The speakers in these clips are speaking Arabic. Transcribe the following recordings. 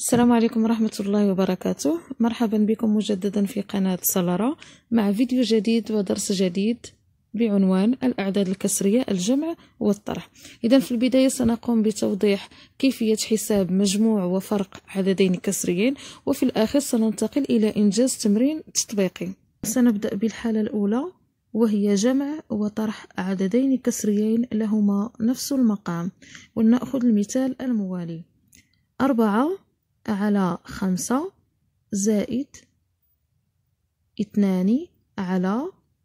السلام عليكم ورحمة الله وبركاته مرحبا بكم مجددا في قناة سلرة مع فيديو جديد ودرس جديد بعنوان الأعداد الكسرية الجمع والطرح إذا في البداية سنقوم بتوضيح كيفية حساب مجموع وفرق عددين كسريين وفي الآخر سننتقل إلى إنجاز تمرين تطبيقي سنبدأ بالحالة الأولى وهي جمع وطرح عددين كسريين لهما نفس المقام ولنأخذ المثال الموالي أربعة على خمسة زائد اثنان على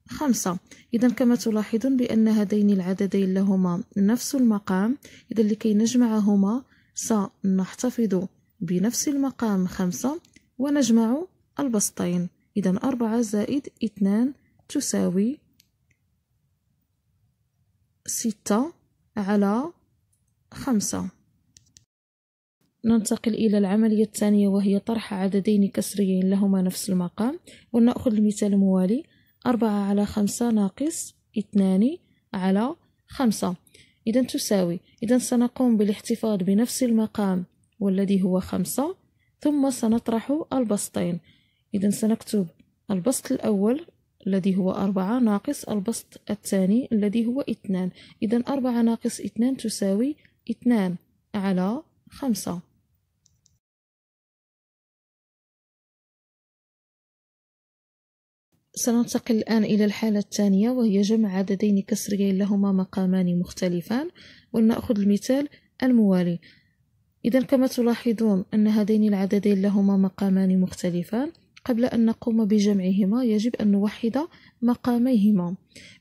خمسة إذا كما تلاحظون بأن هذين العددين لهما نفس المقام إذا لكي نجمعهما سنحتفظ بنفس المقام خمسة ونجمع البسطين إذا أربعة زائد اثنان تساوي ستة على خمسة ننتقل إلى العملية الثانية وهي طرح عددين كسريين لهما نفس المقام ونأخذ المثال الموالي أربعة على خمسة ناقص اثنان على خمسة إذا تساوي إذا سنقوم بالاحتفاظ بنفس المقام والذي هو خمسة ثم سنطرح البسطين إذا سنكتب البسط الأول الذي هو أربعة ناقص البسط الثاني الذي هو اثنان إذا أربعة ناقص اثنان تساوي اثنان على خمسة سننتقل الآن إلى الحالة الثانية وهي جمع عددين كسريين لهما مقامان مختلفان ولنأخذ المثال الموالي إذا كما تلاحظون أن هذين العددين لهما مقامان مختلفان قبل أن نقوم بجمعهما يجب أن نوحد مقاميهما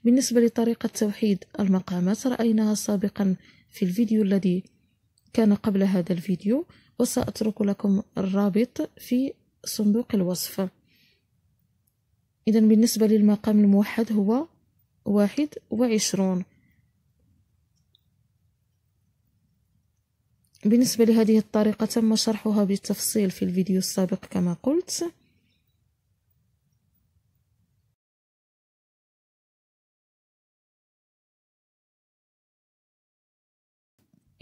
بالنسبة لطريقة توحيد المقامات رأيناها سابقا في الفيديو الذي كان قبل هذا الفيديو وسأترك لكم الرابط في صندوق الوصف إذا بالنسبة للمقام الموحد هو واحد وعشرون بالنسبة لهذه الطريقة تم شرحها بالتفصيل في الفيديو السابق كما قلت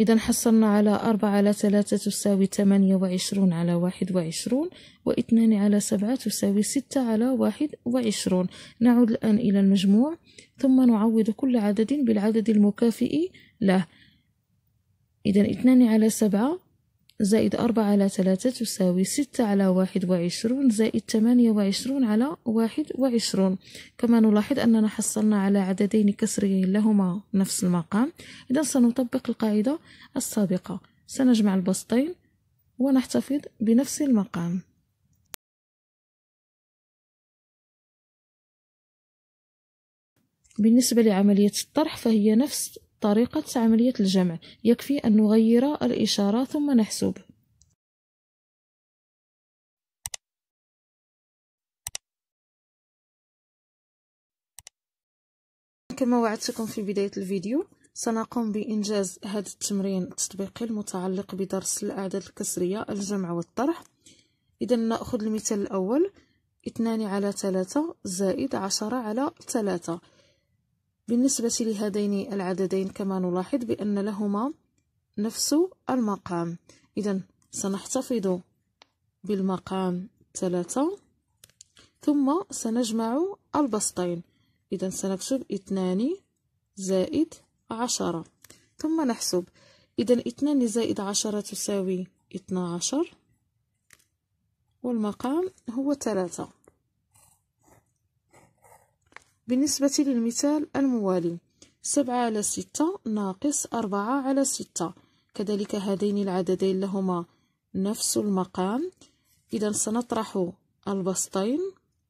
إذا حصلنا على أربعة على ثلاثة تساوي ثمانية وعشرون على واحد وعشرون واثنان على سبعة تساوي ستة على واحد وعشرون نعود الآن إلى المجموع ثم نعوض كل عدد بالعدد المكافئ له إذا اثنان على سبعة زائد أربعة على ثلاثة تساوي ستة على واحد وعشرون زائد ثمانية وعشرون على واحد وعشرون كما نلاحظ أننا حصلنا على عددين كسريين لهما نفس المقام إذا سنطبق القاعدة السابقة سنجمع البسطين ونحتفظ بنفس المقام بالنسبة لعملية الطرح فهي نفس طريقة عملية الجمع يكفي أن نغير الإشارة ثم نحسب كما وعدتكم في بداية الفيديو سنقوم بإنجاز هذا التمرين التطبيقي المتعلق بدرس الأعداد الكسرية الجمع والطرح إذا نأخذ المثال الأول اثنان على ثلاثة زائد عشرة على ثلاثة بالنسبة لهذين العددين كما نلاحظ بأن لهما نفس المقام إذا سنحتفظ بالمقام ثلاثة ثم سنجمع البسطين إذا سنكتب اثنان زائد عشرة ثم نحسب إذا اثنان زائد عشرة تساوي اثنا عشر والمقام هو ثلاثة بالنسبة للمثال الموالي سبعة على ستة ناقص أربعة على ستة كذلك هذين العددين لهما نفس المقام إذا سنطرح البسطين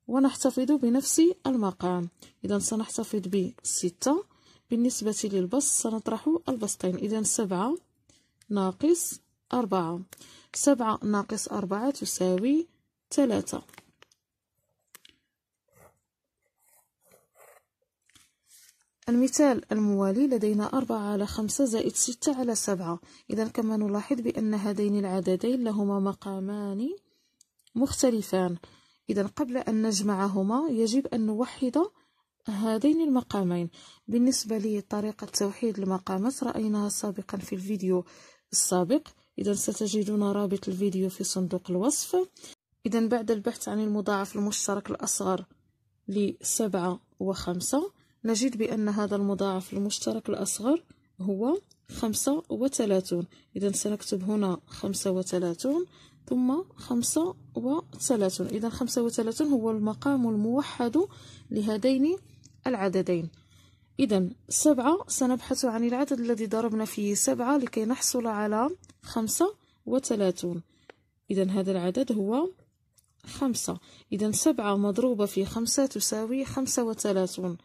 ونحتفظ بنفس المقام إذا سنحتفظ بستة بالنسبة للبسط سنطرح البسطين إذا سبعة ناقص أربعة سبعة ناقص أربعة تساوي ثلاثة المثال الموالي لدينا أربعة على خمسة زائد ستة على سبعة إذا كما نلاحظ بأن هذين العددين لهما مقامان مختلفان إذا قبل أن نجمعهما يجب أن نوحد هذين المقامين بالنسبة لطريقة توحيد المقامات رأيناها سابقا في الفيديو السابق إذا ستجدون رابط الفيديو في صندوق الوصف إذا بعد البحث عن المضاعف المشترك الأصغر لسبعة وخمسة نجد بأن هذا المضاعف المشترك الأصغر هو خمسة وثلاثون إذا سنكتب هنا خمسة وثلاثون ثم خمسة وثلاثون إذا خمسة وثلاثون هو المقام الموحد لهذين العددين إذا سبعة سنبحث عن العدد الذي ضربنا فيه سبعة لكي نحصل على خمسة وثلاثون إذا هذا العدد هو خمسة إذا سبعة مضروبة في خمسة تساوي خمسة وثلاثون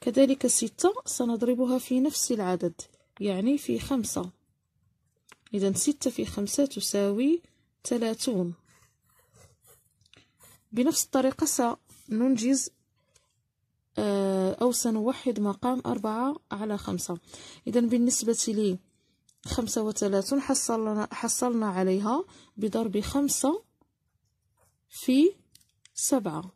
كذلك ستة سنضربها في نفس العدد يعني في خمسة إذا ستة في خمسة تساوي ثلاثون بنفس الطريقة سننجز آه، أو سنوحد مقام أربعة على خمسة إذا بالنسبة لي خمسة وثلاثون حصلنا, حصلنا عليها بضرب خمسة في سبعة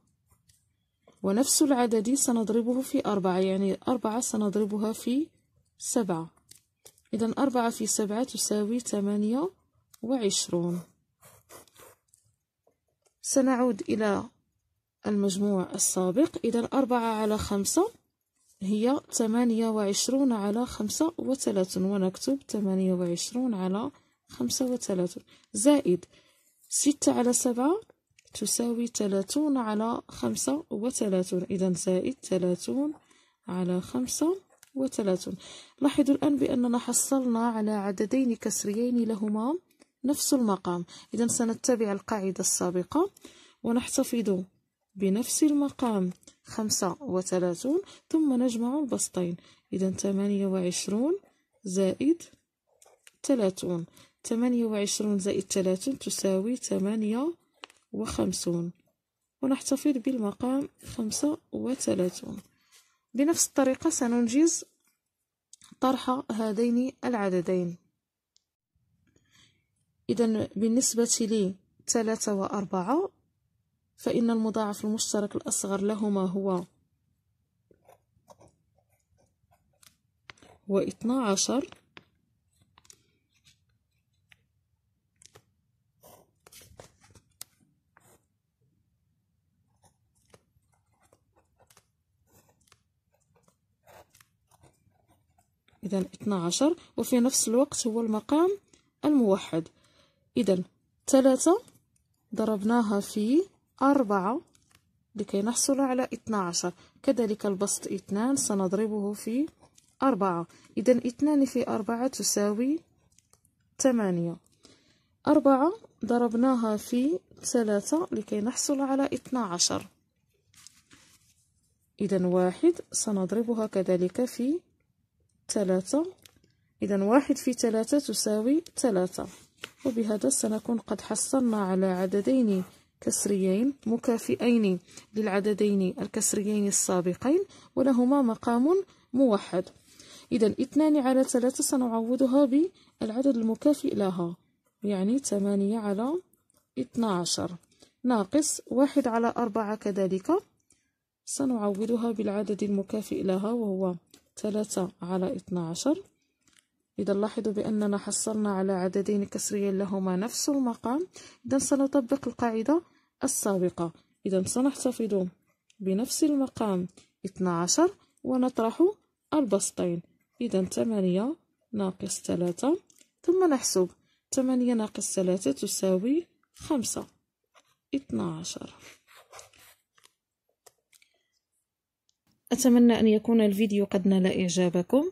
ونفس العدد سنضربه في أربعة يعني أربعة سنضربها في سبعة إذا أربعة في سبعة تساوي ثمانية وعشرون سنعود إلى المجموع السابق إذا أربعة على خمسة هي ثمانية وعشرون على خمسة وثلاثون ونكتب ثمانية وعشرون على خمسة وثلاثون زائد ستة على سبعة تساوي ثلاثون على خمسة وثلاثون إذا زائد ثلاثون على خمسة وثلاثون لاحظوا الآن بأننا حصلنا على عددين كسريين لهما نفس المقام إذا سنتبع القاعدة السابقة ونحتفظ بنفس المقام خمسة وثلاثون ثم نجمع البسطين إذا ثمانية وعشرون زائد ثلاثون ثمانية وعشرون زائد ثلاثون تساوي ثمانية وخمسون ونحتفظ بالمقام خمسة وثلاثون بنفس الطريقة سننجز طرح هذين العددين إذا بالنسبة لي ثلاثة وأربعة فإن المضاعف المشترك الأصغر لهما هو واثنا عشر إذا 12 وفي نفس الوقت هو المقام الموحد إذا ثلاثة ضربناها في أربعة لكي نحصل على 12 كذلك البسط اثنان سنضربه في أربعة إذا اثنان في أربعة تساوي ثمانية أربعة ضربناها في ثلاثة لكي نحصل على 12 إذا واحد سنضربها كذلك في ثلاثة إذا واحد في ثلاثة تساوي ثلاثة وبهذا سنكون قد حصلنا على عددين كسريين مكافئين للعددين الكسريين السابقين ولهما مقام موحد إذا اثنان على ثلاثة سنعوضها بالعدد المكافئ لها يعني ثمانية على اثنا عشر ناقص واحد على أربعة كذلك سنعوضها بالعدد المكافئ لها وهو ثلاثة على اثنا عشر إذا لاحظوا بأننا حصلنا على عددين كسريين لهما نفس المقام إذا سنطبق القاعدة السابقة إذا سنحتفظ بنفس المقام 12 ونطرح البسطين إذا 8 ناقص 3 ثم نحسب 8 ناقص 3 تساوي 5 12 أتمنى أن يكون الفيديو قد نال إعجابكم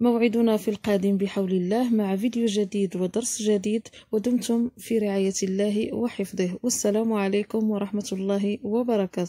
موعدنا في القادم بحول الله مع فيديو جديد ودرس جديد ودمتم في رعاية الله وحفظه والسلام عليكم ورحمة الله وبركاته